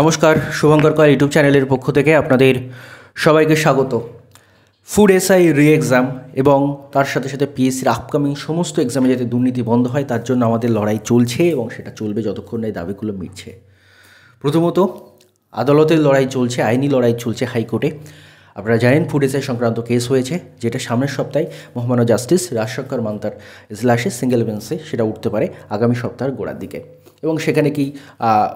নমস্কার শুভঙ্কর কর ইউটিউব চ্যানেলের পক্ষ থেকে আপনাদের সবাইকে স্বাগত ফুড এসআই রি এক্সাম এবং তার সাথে সাথে পিএসসির আপকামিং সমস্ত এক্সামে যাতে দুর্নীতি বন্ধ হয় তার জন্য আমাদের লড়াই চলছে এবং সেটা চলবে যতক্ষণ না এই দাবিগুলো মিটছে প্রথমত আদালতের লড়াই চলছে আইনি লড়াই চলছে হাইকোর্টে আপনারা জানেন ফুড এসআই সংক্রান্ত কেস হয়েছে যেটা সামনের সপ্তাহে মহামান্য জাস্টিস রাজশঙ্কর মান্তার ইজলাসে সিঙ্গেল বেঞ্চে সেটা উঠতে পারে আগামী সপ্তাহের গোড়ার দিকে এবং সেখানে কি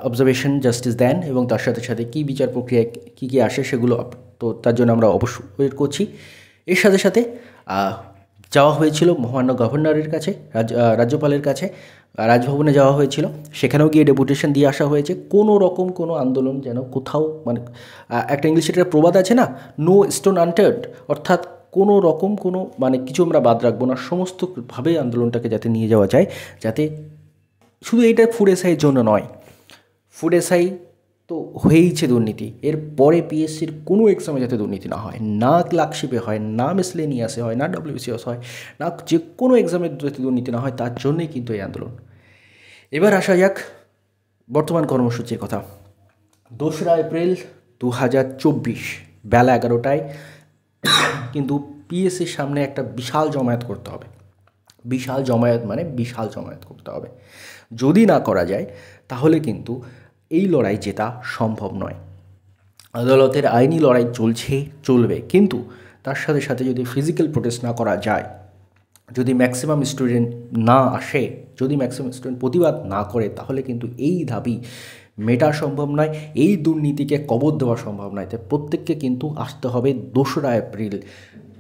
অবজারভেশন জাস্টিস দেন এবং তার সাথে সাথে কি বিচার প্রক্রিয়া কী কী আসে সেগুলো তো তার জন্য আমরা অবশ্যই ওয়েট করছি এর সাথে সাথে যাওয়া হয়েছিল মহামান্য গভর্নরের কাছে রাজ্যপালের কাছে রাজভবনে যাওয়া হয়েছিল সেখানেও গিয়ে ডেপুটেশন দিয়ে আসা হয়েছে কোনো রকম কোনো আন্দোলন যেন কোথাও মানে একটা ইংলিশে একটা প্রবাদ আছে না নো স্টোন আনটার্ড অর্থাৎ কোনো রকম কোনো মানে কিছু আমরা বাদ রাখবো না সমস্তভাবে আন্দোলনটাকে যাতে নিয়ে যাওয়া যায় যাতে শুধু এটা ফুড এসআইয়ের জন্য নয় ফুড এসআই তো হয়েইছে দুর্নীতি এর পরে পিএসসির কোনো এক্সামে যাতে দুর্নীতি না হয় না ক্লার্কশিপে হয় না মিসলেনিয়াসে হয় না ডব্লিউসিএস হয় না যে কোনো এক্সামে যাতে দুর্নীতি না হয় তার জন্যই কিন্তু এই আন্দোলন এবার আসা যাক বর্তমান কর্মসূচির কথা দোসরা এপ্রিল দু হাজার চব্বিশ বেলা এগারোটায় কিন্তু পিএসসির সামনে একটা বিশাল জমায়েত করতে হবে বিশাল জমায়েত মানে বিশাল জমায়েত করতে হবে যদি না করা যায় তাহলে কিন্তু এই লড়াই জেতা সম্ভব নয় আদালতের আইনি লড়াই চলছে চলবে কিন্তু তার সাথে সাথে যদি ফিজিক্যাল প্রোটেস্ট না করা যায় যদি ম্যাক্সিমাম স্টুডেন্ট না আসে যদি ম্যাক্সিমাম স্টুডেন্ট প্রতিবাদ না করে তাহলে কিন্তু এই দাবি মেটা সম্ভব নয় এই দুর্নীতিকে কবর দেওয়া সম্ভব নয় তাই প্রত্যেককে কিন্তু আসতে হবে দোসরা এপ্রিল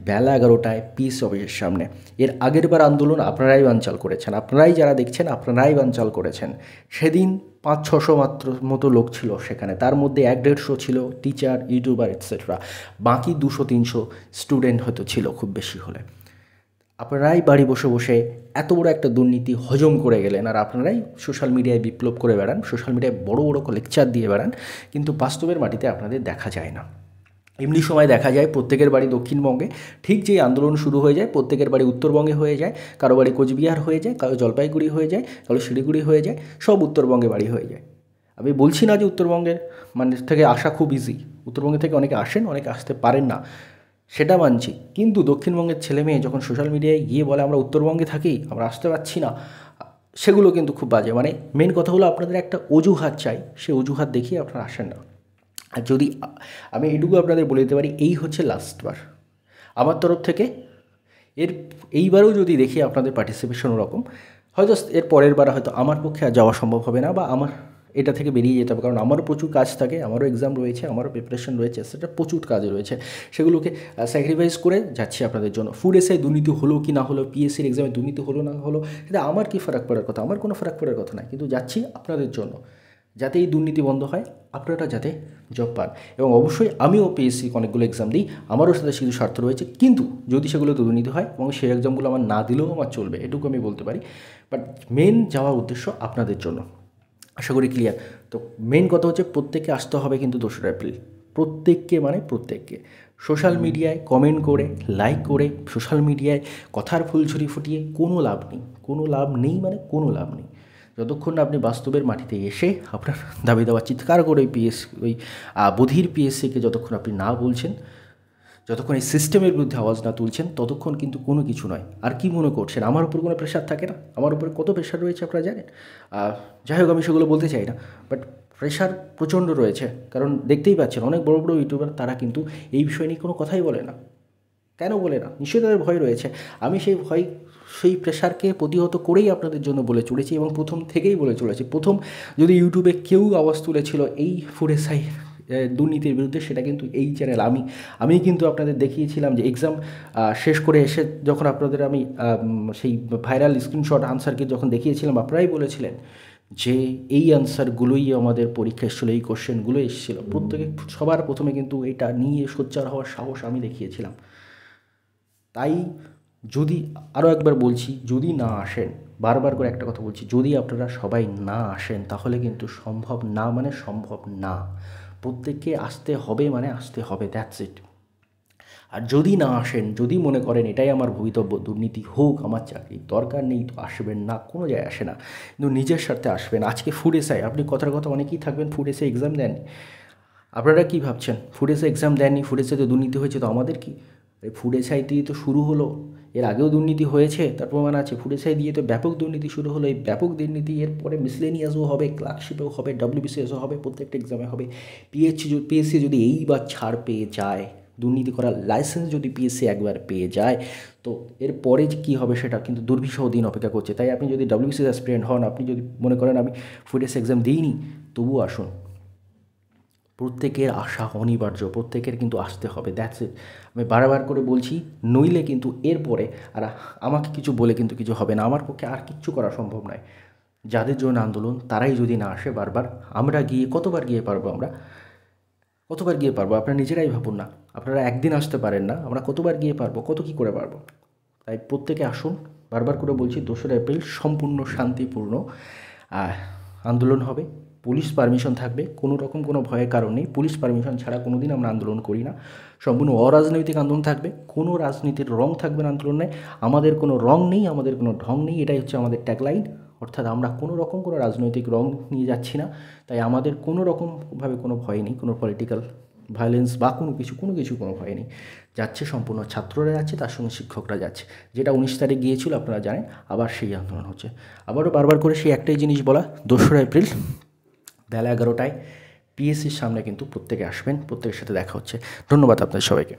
বেলা এগারোটায় পিস অফিসের সামনে এর আগের বার আন্দোলন আপনারাই বাঞ্চাল করেছেন আপনারাই যারা দেখছেন আপনারাই বাঞ্চাল করেছেন সেদিন পাঁচ ছশো মাত্র মতো লোক ছিল সেখানে তার মধ্যে এক দেড়শো ছিল টিচার ইউটিউবার এটসেট্রা বাকি দুশো তিনশো স্টুডেন্ট হয়তো ছিল খুব বেশি হলে আপনারাই বাড়ি বসে বসে এত বড় একটা দুর্নীতি হজম করে গেলেন আর আপনারাই সোশ্যাল মিডিয়ায় বিপ্লব করে বেড়ান সোশ্যাল মিডিয়ায় বড় বড় লেকচার দিয়ে বেড়ান কিন্তু বাস্তবের মাটিতে আপনাদের দেখা যায় না এমনি সময় দেখা যায় প্রত্যেকের বাড়ি দক্ষিণবঙ্গে ঠিক যেই আন্দোলন শুরু হয়ে যায় প্রত্যেকের বাড়ি উত্তরবঙ্গে হয়ে যায় কারো বাড়ি কোচবিহার হয়ে যায় কারো জলপাইগুড়ি হয়ে যায় কারো শিলিগুড়ি হয়ে যায় সব উত্তরবঙ্গে বাড়ি হয়ে যায় আমি বলছি না যে উত্তরবঙ্গের মানে থেকে আসা খুব ইজি উত্তরবঙ্গে থেকে অনেকে আসেন অনেকে আসতে পারেন না সেটা মানছি কিন্তু দক্ষিণবঙ্গের ছেলে মেয়ে যখন সোশ্যাল মিডিয়ায় গিয়ে বলে আমরা উত্তরবঙ্গে থাকি আমরা আসতে পারছি না সেগুলো কিন্তু খুব বাজে মানে মেন কথা হলো আপনাদের একটা অজুহাত চাই সে অজুহাত দেখিয়ে আপনারা আসেন না আর যদি আমি এইটুকু আপনাদের বলে দিতে পারি এই হচ্ছে লাস্টবার আমার তরফ থেকে এর এইবারও যদি দেখি আপনাদের পার্টিসিপেশন ওরকম হয়তো এর পরের বার হয়তো আমার পক্ষে আর যাওয়া সম্ভব হবে না বা আমার এটা থেকে বেরিয়ে যেতে হবে কারণ আমারও প্রচুর কাজ থাকে আমারও এক্সাম রয়েছে আমারও প্রিপারেশন রয়েছে সেটা প্রচুর কাজ রয়েছে সেগুলোকে স্যাক্রিফাইস করে যাচ্ছি আপনাদের জন্য ফুড এসআই দুর্নীতি হলো কি না হলো পিএসসির এক্সামে দুর্নীতি হলো না হলো সেটা আমার কি ফারাক পড়ার কথা আমার কোনো ফারাক পড়ার কথা না কিন্তু যাচ্ছি আপনাদের জন্য যাতে এই দুর্নীতি বন্ধ হয় আপনারা যাতে জব পান এবং অবশ্যই আমিও পিএসসি অনেকগুলো এক্সাম দিই আমারও সাথে কিছু স্বার্থ রয়েছে কিন্তু যদি সেগুলো দুর্নীতি হয় এবং সেই এক্সামগুলো আমার না দিলেও আমার চলবে এটুকু আমি বলতে পারি বাট মেন যাওয়ার উদ্দেশ্য আপনাদের জন্য আশা করি ক্লিয়ার তো মেন কথা হচ্ছে প্রত্যেককে আসতে হবে কিন্তু দোসরা এপ্রিল প্রত্যেককে মানে প্রত্যেককে সোশ্যাল মিডিয়ায় কমেন্ট করে লাইক করে সোশ্যাল মিডিয়ায় কথার ফুলছুরি ফুটিয়ে কোনো লাভ নেই কোনো লাভ নেই মানে কোনো লাভ নেই যতক্ষণ না আপনি বাস্তবের মাটিতে এসে আপনার দাবি দেওয়া চিৎকার করে ওই পিএস ওই বধির পিএসসিকে যতক্ষণ আপনি না বলছেন যতক্ষণ এই সিস্টেমের বিরুদ্ধে আওয়াজ না তুলছেন ততক্ষণ কিন্তু কোনো কিছু নয় আর কি মনে করছেন আমার উপর কোনো প্রেশার থাকে না আমার উপরে কত প্রেশার রয়েছে আপনারা জানেন যাই হোক আমি সেগুলো বলতে চাই না বাট প্রেশার প্রচণ্ড রয়েছে কারণ দেখতেই পাচ্ছেন অনেক বড় বড় ইউটিউবার তারা কিন্তু এই বিষয় নিয়ে কোনো কথাই বলে না কেন বলে না নিশ্চয়ই তাদের ভয় রয়েছে আমি সেই ভয় সেই প্রেশারকে প্রতিহত করেই আপনাদের জন্য বলে চলেছি এবং প্রথম থেকেই বলে চলেছি প্রথম যদি ইউটিউবে কেউ আওয়াজ তুলেছিল এই ফুরে সাই দুর্নীতির বিরুদ্ধে সেটা কিন্তু এই চ্যানেল আমি আমি কিন্তু আপনাদের দেখিয়েছিলাম যে এক্সাম শেষ করে এসে যখন আপনাদের আমি সেই ভাইরাল স্ক্রিনশট আনসারকে যখন দেখিয়েছিলাম আপনারাই বলেছিলেন যে এই আনসারগুলোই আমাদের পরীক্ষা এসেছিলো এই কোশ্চেনগুলো এসেছিলো প্রত্যেকে সবার প্রথমে কিন্তু এটা নিয়ে সোচ্চার হওয়ার সাহস আমি দেখিয়েছিলাম তাই যদি আরও একবার বলছি যদি না আসেন বারবার করে একটা কথা বলছি যদি আপনারা সবাই না আসেন তাহলে কিন্তু সম্ভব না মানে সম্ভব না প্রত্যেককে আসতে হবে মানে আসতে হবে দ্যাটস ইট আর যদি না আসেন যদি মনে করেন এটাই আমার ভবিতব্য দুর্নীতি হোক আমার চাকরি দরকার নেই তো আসবেন না কোনো জায়গায় আসে না কিন্তু নিজের স্বার্থে আসবেন আজকে ফুড এসআই আপনি কথার কথা অনেকেই থাকবেন ফুড এসে এক্সাম দেন আপনারা কি ভাবছেন ফুড এসে এক্সাম দেননি ফুড এসে তো দুর্নীতি হয়েছে তো আমাদের কি ফুড এসআই দিয়ে তো শুরু হলো এর আগেও দুর্নীতি হয়েছে তার প্রমাণ আছে ফুড এসআই দিয়ে তো ব্যাপক দুর্নীতি শুরু হলো এই ব্যাপক দুর্নীতি এরপরে মিসলেনিয়াসও হবে ক্লার্কশিপেও হবে ডব্লিউবিসিএসও হবে প্রত্যেকটা এক্সামে হবে পিএইচসি পিএসসি যদি এইবার ছাড় পেয়ে যায় দুর্নীতি করার লাইসেন্স যদি পিএসসি একবার পেয়ে যায় তো এর পরে কী হবে সেটা কিন্তু দুর্বিষহ দিন অপেক্ষা করছে তাই আপনি যদি ডব্লিউবিসিএস স্প্রেন্ড হন আপনি যদি মনে করেন আমি ফুড এস এক্সাম দিইনি তবুও আসুন প্রত্যেকের আশা অনিবার্য প্রত্যেকের কিন্তু আসতে হবে দ্যাটস ইট আমি বারবার করে বলছি নইলে কিন্তু এরপরে আর আমাকে কিছু বলে কিন্তু কিছু হবে না আমার পক্ষে আর কিচ্ছু করা সম্ভব নয় যাদের জন্য আন্দোলন তারাই যদি না আসে বারবার আমরা গিয়ে কতবার গিয়ে পারবো আমরা কতবার গিয়ে পারবো আপনারা নিজেরাই ভাবুন না আপনারা একদিন আসতে পারেন না আমরা কতবার গিয়ে পারবো কত কী করে পারবো তাই প্রত্যেকে আসুন বারবার করে বলছি দোসরা এপ্রিল সম্পূর্ণ শান্তিপূর্ণ আন্দোলন হবে পুলিশ পারমিশন থাকবে কোনো রকম কোনো ভয়ের কারণ নেই পুলিশ পারমিশন ছাড়া কোনো দিন আমরা আন্দোলন করি না সম্পূর্ণ অরাজনৈতিক আন্দোলন থাকবে কোনো রাজনীতির রং থাকবে না আন্দোলনে আমাদের কোনো রং নেই আমাদের কোনো ঢং নেই এটাই হচ্ছে আমাদের ট্যাগলাইন অর্থাৎ আমরা কোনো রকম কোনো রাজনৈতিক রং নিয়ে যাচ্ছি না তাই আমাদের কোনো রকমভাবে কোনো ভয় নেই কোনো পলিটিক্যাল ভায়োলেন্স বা কোনো কিছু কোনো কিছু কোনো ভয় নেই যাচ্ছে সম্পূর্ণ ছাত্ররা যাচ্ছে তার সঙ্গে শিক্ষকরা যাচ্ছে যেটা উনিশ তারিখ গিয়েছিল আপনারা জানেন আবার সেই আন্দোলন হচ্ছে আবারও বারবার করে সেই একটাই জিনিস বলা দোসরা এপ্রিল বেলা এগারোটায় পিএসসির সামনে কিন্তু প্রত্যেকে আসবেন প্রত্যেকের সাথে দেখা হচ্ছে ধন্যবাদ আপনাদের সবাইকে